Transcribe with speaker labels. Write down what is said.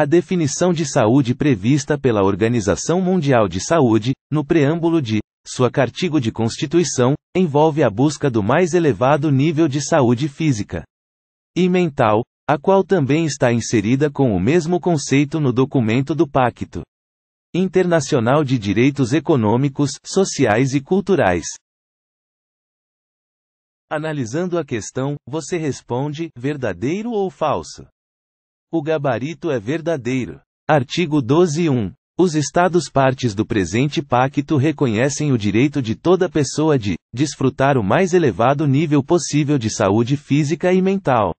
Speaker 1: A definição de saúde prevista pela Organização Mundial de Saúde, no preâmbulo de sua cartigo de constituição, envolve a busca do mais elevado nível de saúde física e mental, a qual também está inserida com o mesmo conceito no documento do Pacto Internacional de Direitos Econômicos, Sociais e Culturais. Analisando a questão, você responde: verdadeiro ou falso? O gabarito é verdadeiro. Artigo 12.1. Os Estados partes do presente pacto reconhecem o direito de toda pessoa de desfrutar o mais elevado nível possível de saúde física e mental.